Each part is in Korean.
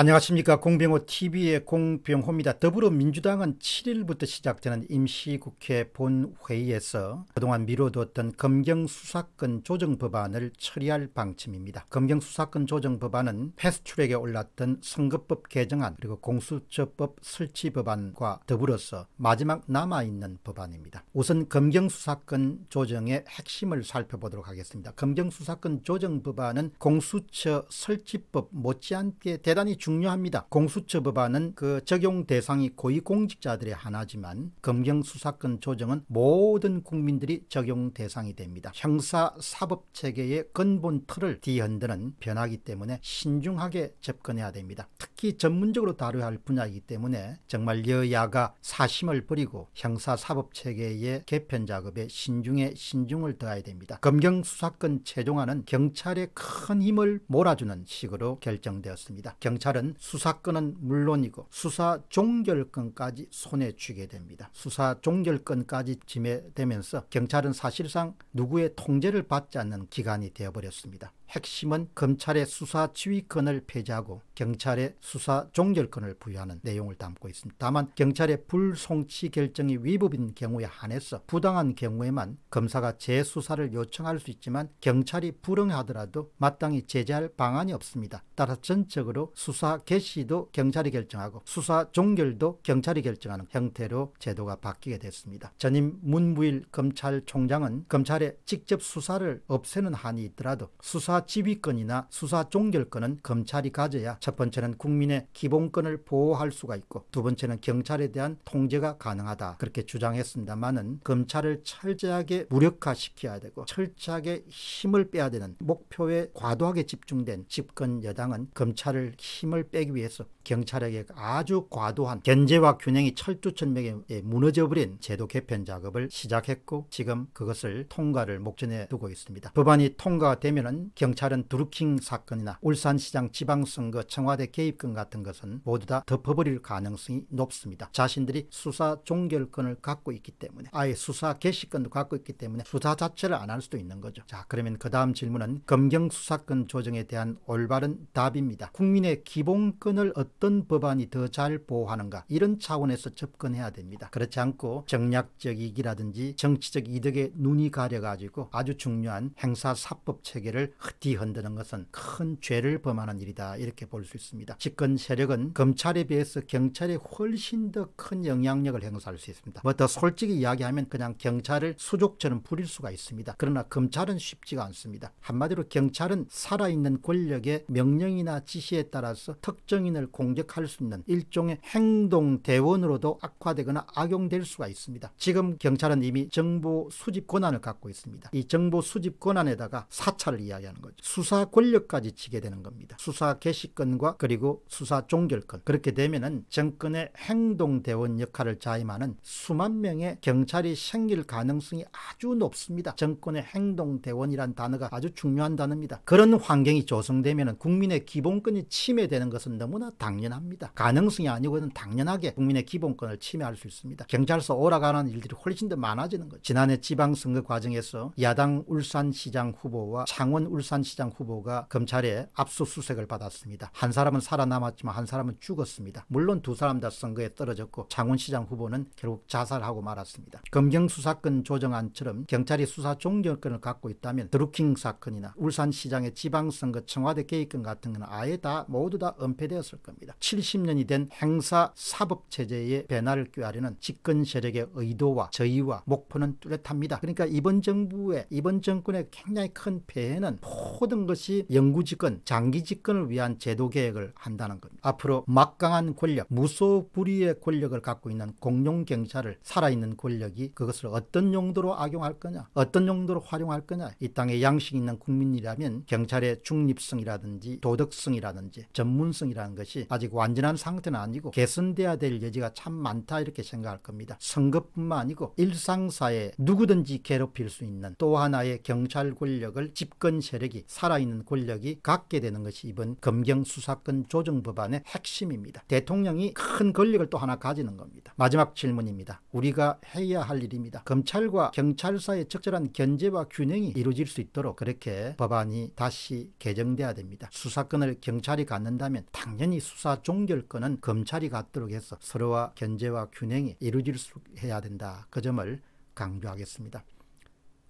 안녕하십니까 공병호 TV의 공병호입니다. 더불어민주당은 7일부터 시작되는 임시국회 본회의에서 그동안 미뤄뒀던 검경수사권 조정법안을 처리할 방침입니다. 검경수사권 조정법안은 패스트트랙에 올랐던 선거법 개정안 그리고 공수처법 설치법안과 더불어서 마지막 남아있는 법안입니다. 우선 검경수사권 조정의 핵심을 살펴보도록 하겠습니다. 검경수사권 조정법안은 공수처 설치법 못지않게 대단히 주 중요합니다. 공수처 법안은 그 적용 대상이 고위공직자들의 하나지만 검경수사권 조정은 모든 국민들이 적용 대상이 됩니다. 형사 사법 체계의 근본 틀을 뒤흔드는 변화기 때문에 신중하게 접근해야 됩니다. 특히 전문적으로 다뤄야 할 분야이기 때문에 정말 여야가 사심을 버리고 형사 사법 체계의 개편 작업에 신중에 신중을 더해야 됩니다. 검경 수사권 최종화는 경찰의 큰 힘을 몰아주는 식으로 결정되었습니다. 경찰은 경은 수사권은 물론이고 수사 종결권까지 손에 쥐게 됩니다. 수사 종결권까지 지매되면서 경찰은 사실상 누구의 통제를 받지 않는 기관이 되어버렸습니다. 핵심은 검찰의 수사 지휘권을 폐지하고 경찰의 수사 종결권을 부여하는 내용을 담고 있습니다. 다만 경찰의 불송치 결정이 위법인 경우에 한해서 부당한 경우에만 검사가 재수사를 요청할 수 있지만 경찰이 불응하더라도 마땅히 제재할 방안이 없습니다. 따라 전적으로 수사 수사 개시도 경찰이 결정하고 수사 종결도 경찰이 결정하는 형태로 제도가 바뀌게 됐습니다. 전임 문무일 검찰총장은 검찰에 직접 수사를 없애는 한이 있더라도 수사 지휘권이나 수사 종결권은 검찰이 가져야 첫 번째는 국민의 기본권을 보호할 수가 있고 두 번째는 경찰에 대한 통제가 가능하다 그렇게 주장했습니다만은 검찰을 철저하게 무력화시켜야 되고 철저하게 힘을 빼야 되는 목표에 과도하게 집중된 집권 여당은 검찰을 힘 힘을 빼기 위해서 경찰에게 아주 과도한 견제와 균형이 철두철미하게 무너져버린 제도 개편 작업을 시작했고 지금 그것을 통과를 목전에 두고 있습니다. 법안이 통과되면 은 경찰은 드루킹 사건이나 울산시장 지방선거 청와대 개입금 같은 것은 모두 다 덮어버릴 가능성이 높습니다. 자신들이 수사 종결권을 갖고 있기 때문에 아예 수사 개시권도 갖고 있기 때문에 수사 자체를 안 할 수도 있는 거죠. 자 그러면 그 다음 질문은 검경수사권 조정에 대한 올바른 답입니다. 국민의 기 기본권을 어떤 법안이 더 잘 보호하는가 이런 차원에서 접근해야 됩니다. 그렇지 않고 정략적 이익이라든지 정치적 이득에 눈이 가려가지고 아주 중요한 행사사법 체계를 흐디흔드는 것은 큰 죄를 범하는 일이다 이렇게 볼 수 있습니다. 집권 세력은 검찰에 비해서 경찰에 훨씬 더 큰 영향력을 행사할 수 있습니다. 뭐 더 솔직히 이야기하면 그냥 경찰을 수족처럼 부릴 수가 있습니다. 그러나 검찰은 쉽지가 않습니다. 한마디로 경찰은 살아있는 권력의 명령이나 지시에 따라서 혐오함 특정인을 공격할 수 있는 일종의 행동 대원으로도 악화되거나 악용될 수가 있습니다. 지금 경찰은 이미 정보 수집 권한을 갖고 있습니다. 이 정보 수집 권한에다가 사찰을 이야기하는 거죠. 수사 권력까지 지게 되는 겁니다. 수사 개시권과 그리고 수사 종결권 그렇게 되면은 정권의 행동 대원 역할을 자임하는 수만 명의 경찰이 생길 가능성이 아주 높습니다. 정권의 행동 대원이란 단어가 아주 중요한 단어입니다. 그런 환경이 조성되면 국민의 기본권이 침해되 되는 것은 너무나 당연합니다. 가능성이 아니고는 당연하게 국민의 기본권을 침해할 수 있습니다. 경찰서 오라가는 일들이 훨씬 더 많아지는 거죠. 지난해 지방선거 과정에서 야당 울산시장 후보와 창원 울산시장 후보가 검찰에 압수수색을 받았습니다. 한 사람은 살아남았지만 한 사람은 죽었습니다. 물론 두 사람 다 선거에 떨어졌고 창원시장 후보는 결국 자살하고 말았습니다. 검경수사권 조정안처럼 경찰이 수사 종결권을 갖고 있다면 드루킹 사건이나 울산시장의 지방선거 청와대 개입권 같은 건 아예 다 모두 다 사회가 은폐되었을 겁니다. 70년이 된 행사 사법체제의 배나를 꾀하려는 집권 세력의 의도와 저의와 목표는 뚜렷합니다. 그러니까 이번 정부의 이번 정권의 굉장히 큰 폐해는 모든 것이 영구집권, 장기집권을 위한 제도개혁을 한다는 겁니다. 앞으로 막강한 권력, 무소불위의 권력을 갖고 있는 공룡경찰을 살아있는 권력이 그것을 어떤 용도로 악용할 거냐, 어떤 용도로 활용할 거냐, 이 땅에 양식 있는 국민이라면 경찰의 중립성이라든지 도덕성이라든지 전문 전문성이라는 것이 아직 완전한 상태는 아니고 개선돼야 될 여지가 참 많다 이렇게 생각할 겁니다. 선거뿐만 아니고 일상사에 누구든지 괴롭힐 수 있는 또 하나의 경찰 권력을 집권 세력이 살아있는 권력이 갖게 되는 것이 이번 검경 수사권 조정 법안의 핵심입니다. 대통령이 큰 권력을 또 하나 가지는 겁니다. 마지막 질문입니다. 우리가 해야 할 일입니다. 검찰과 경찰사의 적절한 견제와 균형이 이루어질 수 있도록 그렇게 법안이 다시 개정돼야 됩니다. 수사권을 경찰이 갖는다 한다면 당연히 수사 종결권은 검찰이 갖도록 해서 서로와 견제와 균형이 이루어질 수 해야 된다. 그 점을 강조하겠습니다.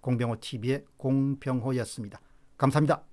공병호TV의 공병호였습니다. 감사합니다.